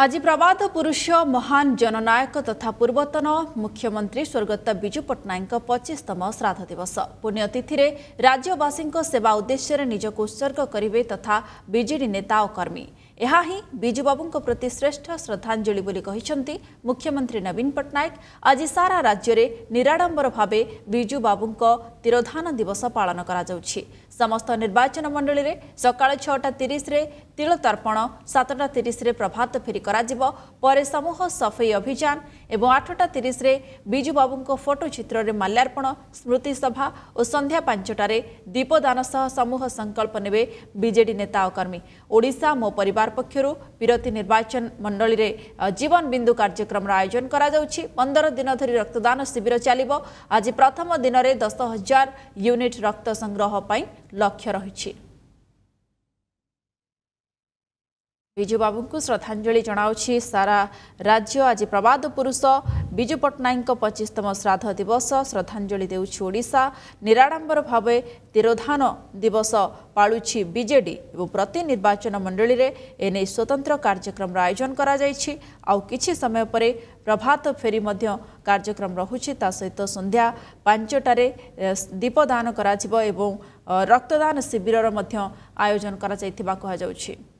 ଆଜି ପ୍ରବାଦ ପୁରୁଷ ମହାନ ଜନନାୟକ ତଥା ପୂର୍ବତନ ମୁଖ୍ୟମନ୍ତ୍ରୀ ସ୍ୱର୍ଗତ ବିଜୁ ପଟ୍ଟନାୟକଙ୍କ ପଚିଶତମ ଶ୍ରାଦ୍ଧ ଦିବସ ପୁଣ୍ୟତିଥିରେ ରାଜ୍ୟବାସୀଙ୍କ ସେବା ଉଦ୍ଦେଶ୍ୟରେ ନିଜକୁ ଉତ୍ସର୍ଗ କରିବେ ତଥା ବିଜେଡି ନେତା ଓ କର୍ମୀ ଏହା ହିଁ ବିଜୁବାବୁଙ୍କ ପ୍ରତି ଶ୍ରେଷ୍ଠ ଶ୍ରଦ୍ଧାଞ୍ଜଳି ବୋଲି କହିଛନ୍ତି ମୁଖ୍ୟମନ୍ତ୍ରୀ ନବୀନ ପଟ୍ଟନାୟକ ଆଜି ସାରା ରାଜ୍ୟରେ ନିରାଡ଼ମ୍ବର ଭାବେ ବିଜୁବାବୁଙ୍କ ତିରୋଧାନ ଦିବସ ପାଳନ କରାଯାଉଛି ସମସ୍ତ ନିର୍ବାଚନ ମଣ୍ଡଳୀରେ ସକାଳ ଛଅଟା ତିରିଶରେ তিল তর্পণ সাতটা তিরিশে প্রভাত ফেরি করা পরে সমূহ সফেই অভিযান এবং আঠটা তিরিশে বিজুবাবু ফটোচিত্রের মাল্যার্পণ স্মৃতিসভা ও সন্ধ্যা পাঁচটার দীপদান সহ সমূহ সংকল্প নেবে বিজেডি নেতা ও কর্মী ওড়শা মো পরিবার পক্ষ বিরতি নির্বাচন মণ্ডলীরে জীবন বিন্দু কার্যক্রমর আয়োজন করা যাচ্ছে পনেরো দিন ধরি রক্তদান শিবির চালিব আজ প্রথম দিনের দশ হাজার ইউনিট রক্ত সংগ্রহ পাই লক্ষ্য রয়েছে ବିଜୁ ବାବୁଙ୍କୁ ଶ୍ରଦ୍ଧାଞ୍ଜଳି ଜଣାଉଛି ସାରା ରାଜ୍ୟ ଆଜି ପ୍ରବାଦ ପୁରୁଷ ବିଜୁ ପଟ୍ଟନାୟକଙ୍କ ପଚିଶତମ ଶ୍ରାଦ୍ଧ ଦିବସ ଶ୍ରଦ୍ଧାଞ୍ଜଳି ଦେଉଛି ଓଡ଼ିଶା ନିରାଡ଼ମ୍ବର ଭାବେ ତିରୋଧାନ ଦିବସ ପାଳୁଛି ବିଜେଡ଼ି ଏବଂ ପ୍ରତି ନିର୍ବାଚନ ମଣ୍ଡଳୀରେ ଏନେଇ ସ୍ୱତନ୍ତ୍ର କାର୍ଯ୍ୟକ୍ରମର ଆୟୋଜନ କରାଯାଇଛି ଆଉ କିଛି ସମୟ ପରେ ପ୍ରଭାତ ଫେରି ମଧ୍ୟ କାର୍ଯ୍ୟକ୍ରମ ରହୁଛି ତା ସହିତ ସନ୍ଧ୍ୟା ପାଞ୍ଚଟାରେ ଦୀପଦାନ କରାଯିବ ଏବଂ ରକ୍ତଦାନ ଶିବିରର ମଧ୍ୟ ଆୟୋଜନ କରାଯାଇଥିବା କୁହାଯାଉଛି